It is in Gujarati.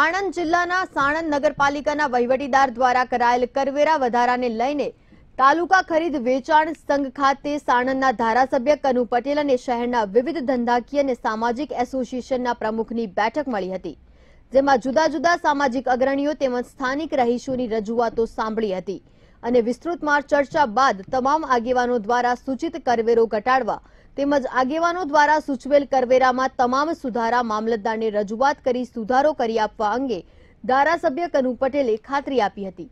આણંદ જિલ્લાના સાણંદ નગરપાલિકાના વહીવટીદાર દ્વારા કરાયેલ કરવેરા વધારાને લઈને તાલુકા ખરીદ વેચાણ સંઘ ખાતે સાણંદના ધારાસભ્ય કનુ પટેલ અને શહેરના વિવિધ ધંધાકીય અને સામાજિક એસોસિએશનના પ્રમુખની બેઠક મળી હતી જેમાં જુદા જુદા સામાજિક અગ્રણીઓ તેમજ સ્થાનિક રહીશોની રજૂઆતો સાંભળી હતી અને વિસ્તૃતમાં ચર્ચા બાદ તમામ આગેવાનો દ્વારા સૂચિત કરવેરો ઘટાડવા તેમજ આગેવાનો દ્વારા સૂચવેલ કરવેરામાં તમામ સુધારા મામલતદારને રજૂઆત કરી સુધારો કરી આપવા અંગે ધારાસભ્ય કનુ પટેલે ખાતરી આપી હતી